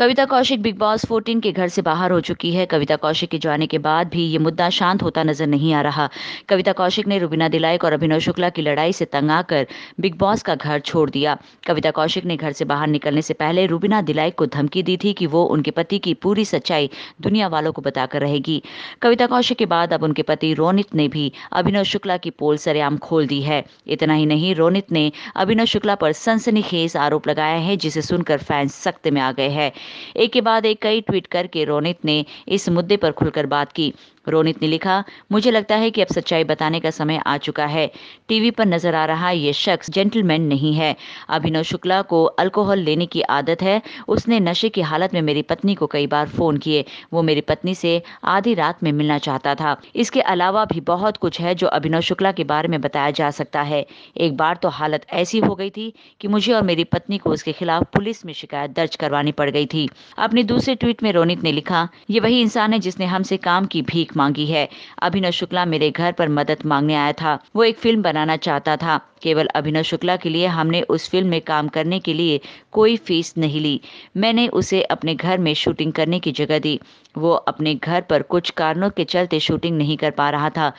कविता Kaushik big boss 14 के घर से बाहर हो चुकी है कविता कौशिक के जाने के बाद भी ये मुद्दा शांत होता नजर नहीं आ रहा कविता कौशिक ने रुबीना दिलायक और अभिनव शुक्ला की लड़ाई से तंग आकर बिग बॉस का घर छोड़ दिया कविता कौशिक ने घर से बाहर निकलने से पहले रुबीना दिलायक को धमकी दी थी कि वो उनके पति की पूरी सच्चाई दुनिया वालों को बताकर रहेगी कविता कौशिक के बाद अब उनके पति रोनित ने भी अभिनव शुक्ला की पोल सरेआम खोल दी है इतना ही नहीं रोनित ने अभिनव शुक्ला पर सनसनीखेज आरोप लगाया है जिसे सुनकर फैंस सख्त में आ गए हैं एक के बाद एक कई ट्वीट करके रोनित ने इस मुद्दे पर खुलकर बात की रोनित ने लिखा मुझे लगता है कि अब सच्चाई बताने का समय आ चुका है टीवी पर नजर आ रहा ये शख्स जेंटलमैन नहीं है अभिनव शुक्ला को अल्कोहल लेने की आदत है उसने नशे की हालत में मेरी पत्नी को कई बार फोन किए वो मेरी पत्नी से आधी रात में मिलना चाहता था इसके अलावा भी बहुत कुछ है जो अभिनव शुक्ला के बारे में बताया जा सकता है एक बार तो हालत ऐसी हो गई थी कि मुझे और मेरी पत्नी को उसके खिलाफ पुलिस में शिकायत दर्ज करवानी पड़ गई थी अपने दूसरे ट्वीट में रोनित ने लिखा ये वही इंसान है जिसने हमसे काम की भीख भीख मांगी है अभिनव शुक्ला मेरे घर पर मदद मांगने आया था वो एक फिल्म बनाना चाहता था केवल अभिनव शुक्ला के लिए हमने उस फिल्म में काम करने के लिए कोई फीस नहीं ली मैंने उसे अपने घर में शूटिंग करने की जगह दी वो अपने घर पर कुछ कारणों के चलते शूटिंग नहीं कर पा रहा था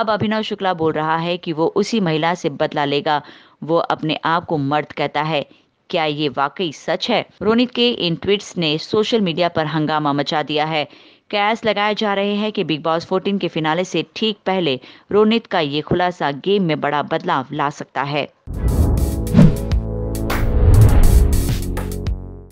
अब अभिनव शुक्ला बोल रहा है कि वो उसी महिला से बदला लेगा वो अपने आप को मर्द कहता है क्या ये वाकई सच है रोनित के इन ट्वीट्स ने सोशल मीडिया पर हंगामा मचा दिया है कयास लगाए जा रहे हैं कि बिग बॉस 14 के फिनाले से ठीक पहले रोनित का ये खुलासा गेम में बड़ा बदलाव ला सकता है